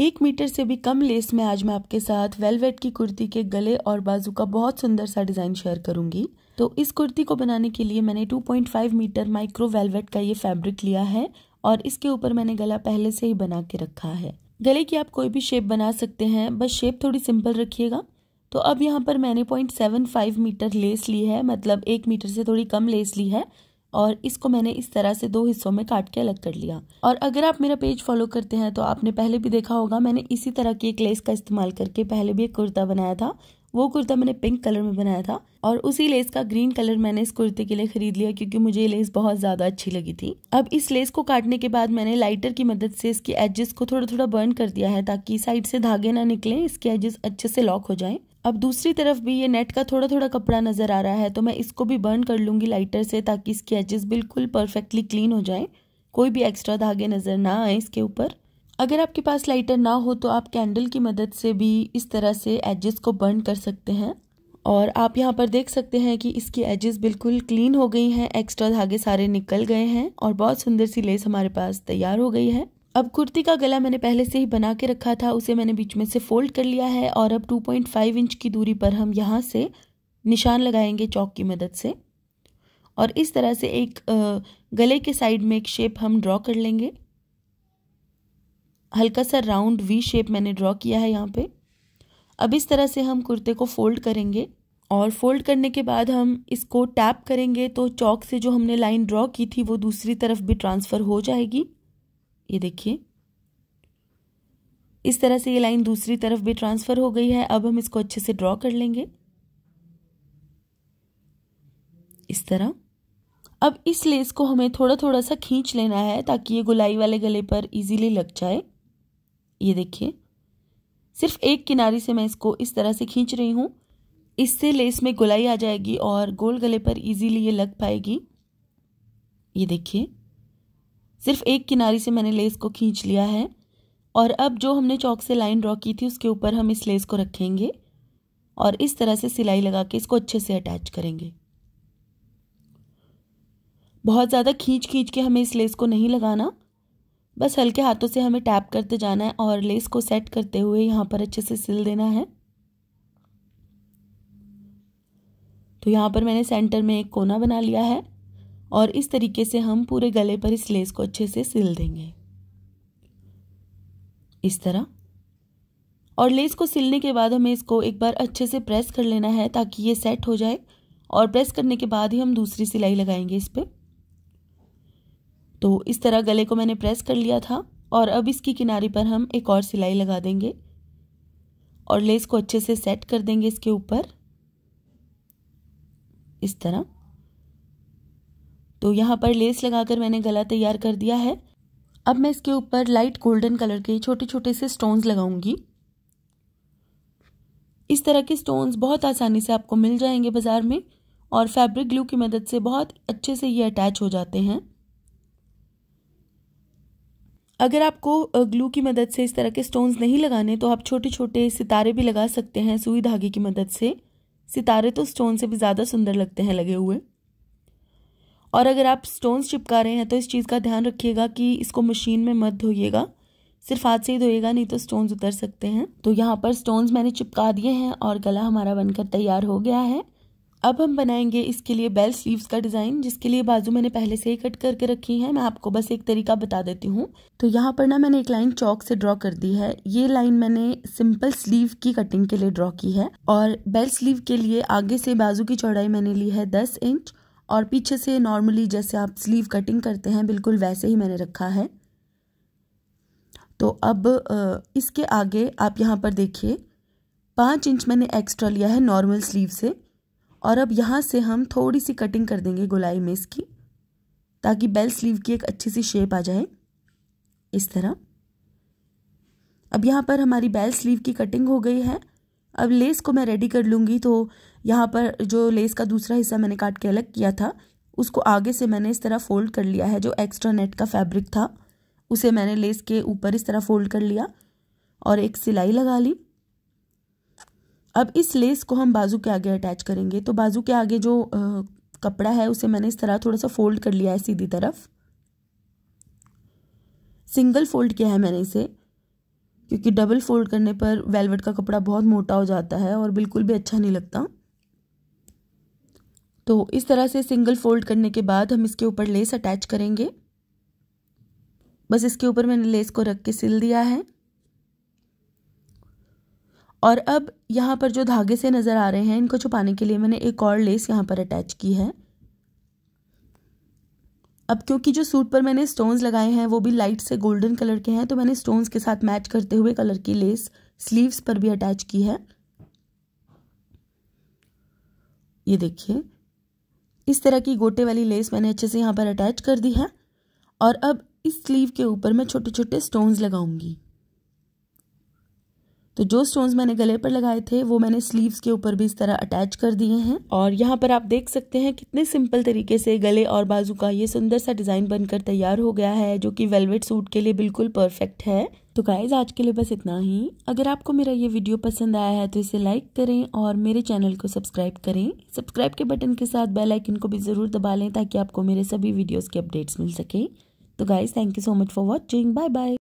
एक मीटर से भी कम लेस में आज मैं आपके साथ वेलवेट की कुर्ती के गले और बाजू का बहुत सुंदर सा डिज़ाइन शेयर करूंगी तो इस कुर्ती को बनाने के लिए मैंने 2.5 मीटर माइक्रो वेलवेट का ये फैब्रिक लिया है और इसके ऊपर मैंने गला पहले से ही बना के रखा है गले की आप कोई भी शेप बना सकते हैं बस शेप थोड़ी सिंपल रखिएगा तो अब यहाँ पर मैंने point seven five metre less ली है मतलब एक मीटर से थोड़ी कम लेस ली है और इसको मैंने इस तरह से दो हिस्सों में काट के अलग कर लिया और अगर आप मेरा पेज फॉलो करते हैं तो आपने पहले भी देखा होगा मैंने इसी तरह की एक लेस का इस्तेमाल करके पहले भी एक कुर्ता बनाया था वो कुर्ता मैंने पिंक कलर में बनाया था और उसी लेस का ग्रीन कलर मैंने इस कुर्ते के लिए खरीद लिया क्योंकि मुझे ये लेस बहुत ज़्यादा अच्छी लगी थी अब इस लेस को काटने के बाद मैंने लाइटर की मदद से इसकी एजेस को थोड़ा थोड़ा बर्न कर दिया है ताकि साइड से धागे ना निकले इसके एजेस अच्छे से लॉक हो जाएं अब दूसरी तरफ भी ये नेट का थोड़ा थोड़ा कपड़ा नज़र आ रहा है तो मैं इसको भी बर्न कर लूँगी लाइटर से ताकि इसके एजेस बिल्कुल परफेक्टली क्लीन हो जाएं कोई भी एक्स्ट्रा धागे नज़र ना आए इसके ऊपर अगर आपके पास लाइटर ना हो तो आप कैंडल की मदद से भी इस तरह से एजेस को बर्न कर सकते हैं और आप यहाँ पर देख सकते हैं कि इसकी एजेस बिल्कुल क्लीन हो गई हैं एक्स्ट्रा धागे सारे निकल गए हैं और बहुत सुंदर सी लेस हमारे पास तैयार हो गई है अब कुर्ती का गला मैंने पहले से ही बना के रखा था उसे मैंने बीच में से फोल्ड कर लिया है और अब 2.5 इंच की दूरी पर हम यहाँ से निशान लगाएंगे चौक की मदद से और इस तरह से एक गले के साइड में एक शेप हम ड्रॉ कर लेंगे हल्का सा राउंड वी शेप मैंने ड्रॉ किया है यहाँ पे अब इस तरह से हम कुर्ते को फोल्ड करेंगे और फोल्ड करने के बाद हम इसको टैप करेंगे तो चौक से जो हमने लाइन ड्रॉ की थी वो दूसरी तरफ भी ट्रांसफ़र हो जाएगी ये देखिए इस तरह से ये लाइन दूसरी तरफ भी ट्रांसफ़र हो गई है अब हम इसको अच्छे से ड्रॉ कर लेंगे इस तरह अब इस लेस को हमें थोड़ा थोड़ा सा खींच लेना है ताकि ये गुलाई वाले गले पर इजीली लग जाए ये देखिए सिर्फ एक किनारे से मैं इसको इस तरह से खींच रही हूँ इससे लेस में गुलाई आ जाएगी और गोल गले पर इजीली ये लग पाएगी ये देखिए सिर्फ एक किनारी से मैंने लेस को खींच लिया है और अब जो हमने चौक से लाइन ड्रॉ की थी उसके ऊपर हम इस लेस को रखेंगे और इस तरह से सिलाई लगा के इसको अच्छे से अटैच करेंगे बहुत ज़्यादा खींच खींच के हमें इस लेस को नहीं लगाना बस हल्के हाथों से हमें टैप करते जाना है और लेस को सेट करते हुए यहाँ पर अच्छे से सिल देना है तो यहाँ पर मैंने सेंटर में एक कोना बना लिया है और इस तरीके से हम पूरे गले पर इस लेस को अच्छे से सिल देंगे इस तरह और लेस को सिलने के बाद हमें इसको एक बार अच्छे से प्रेस कर लेना है ताकि ये सेट हो जाए और प्रेस करने के बाद ही हम दूसरी सिलाई लगाएंगे इस पर तो इस तरह गले को मैंने प्रेस कर लिया था और अब इसकी किनारे पर हम एक और सिलाई लगा देंगे और लेस को अच्छे से सेट कर देंगे इसके ऊपर इस तरह तो यहाँ पर लेस लगाकर मैंने गला तैयार कर दिया है अब मैं इसके ऊपर लाइट गोल्डन कलर के छोटे छोटे से स्टोन्स लगाऊंगी इस तरह के स्टोन्स बहुत आसानी से आपको मिल जाएंगे बाज़ार में और फैब्रिक ग्लू की मदद से बहुत अच्छे से ये अटैच हो जाते हैं अगर आपको ग्लू की मदद से इस तरह के स्टोन्स नहीं लगाने तो आप छोटे छोटे सितारे भी लगा सकते हैं सुई धागे की मदद से सितारे तो स्टोन से भी ज़्यादा सुंदर लगते हैं लगे हुए और अगर आप स्टोन्स चिपका रहे हैं तो इस चीज़ का ध्यान रखिएगा कि इसको मशीन में मत धोइएगा सिर्फ हाथ से ही धोएगा नहीं तो स्टोन्स उतर सकते हैं तो यहाँ पर स्टोन्स मैंने चिपका दिए हैं और गला हमारा बनकर तैयार हो गया है अब हम बनाएंगे इसके लिए बेल स्लीव्स का डिज़ाइन जिसके लिए बाजू मैंने पहले से ही कट करके रखी है मैं आपको बस एक तरीका बता देती हूँ तो यहाँ पर ना मैंने एक लाइन चौक से ड्रॉ कर दी है ये लाइन मैंने सिंपल स्लीव की कटिंग के लिए ड्रॉ की है और बेल स्लीव के लिए आगे से बाजू की चौड़ाई मैंने ली है दस इंच और पीछे से नॉर्मली जैसे आप स्लीव कटिंग करते हैं बिल्कुल वैसे ही मैंने रखा है तो अब इसके आगे आप यहाँ पर देखिए पाँच इंच मैंने एक्स्ट्रा लिया है नॉर्मल स्लीव से और अब यहाँ से हम थोड़ी सी कटिंग कर देंगे गुलाई में इसकी ताकि बेल स्लीव की एक अच्छी सी शेप आ जाए इस तरह अब यहाँ पर हमारी बेल स्लीव की कटिंग हो गई है अब लेस को मैं रेडी कर लूँगी तो यहाँ पर जो लेस का दूसरा हिस्सा मैंने काट के अलग किया था उसको आगे से मैंने इस तरह फोल्ड कर लिया है जो एक्स्ट्रा नेट का फैब्रिक था उसे मैंने लेस के ऊपर इस तरह फोल्ड कर लिया और एक सिलाई लगा ली अब इस लेस को हम बाजू के आगे अटैच करेंगे तो बाजू के आगे जो आ, कपड़ा है उसे मैंने इस तरह थोड़ा सा फोल्ड कर लिया है सीधी तरफ सिंगल फोल्ड किया है मैंने इसे क्योंकि डबल फोल्ड करने पर वेलवेट का कपड़ा बहुत मोटा हो जाता है और बिल्कुल भी अच्छा नहीं लगता तो इस तरह से सिंगल फोल्ड करने के बाद हम इसके ऊपर लेस अटैच करेंगे बस इसके ऊपर मैंने लेस को रख के सिल दिया है और अब यहाँ पर जो धागे से नज़र आ रहे हैं इनको छुपाने के लिए मैंने एक और लेस यहाँ पर अटैच की है अब क्योंकि जो सूट पर मैंने स्टोन्स लगाए हैं वो भी लाइट से गोल्डन कलर के हैं तो मैंने स्टोन्स के साथ मैच करते हुए कलर की लेस स्लीव्स पर भी अटैच की है ये देखिए इस तरह की गोटे वाली लेस मैंने अच्छे से यहाँ पर अटैच कर दी है और अब इस स्लीव के ऊपर मैं छोटे छोटे स्टोन्स लगाऊंगी तो जो स्टोन्स मैंने गले पर लगाए थे वो मैंने स्लीव्स के ऊपर भी इस तरह अटैच कर दिए हैं और यहाँ पर आप देख सकते हैं कितने सिंपल तरीके से गले और बाजू का ये सुंदर सा डिज़ाइन बनकर तैयार हो गया है जो कि वेलवेट सूट के लिए बिल्कुल परफेक्ट है तो गाइज आज के लिए बस इतना ही अगर आपको मेरा ये वीडियो पसंद आया है तो इसे लाइक करें और मेरे चैनल को सब्सक्राइब करें सब्सक्राइब के बटन के साथ बेल आइकन को भी ज़रूर दबा लें ताकि आपको मेरे सभी वीडियोज़ के अपडेट्स मिल सके तो guys thank you so much for watching bye bye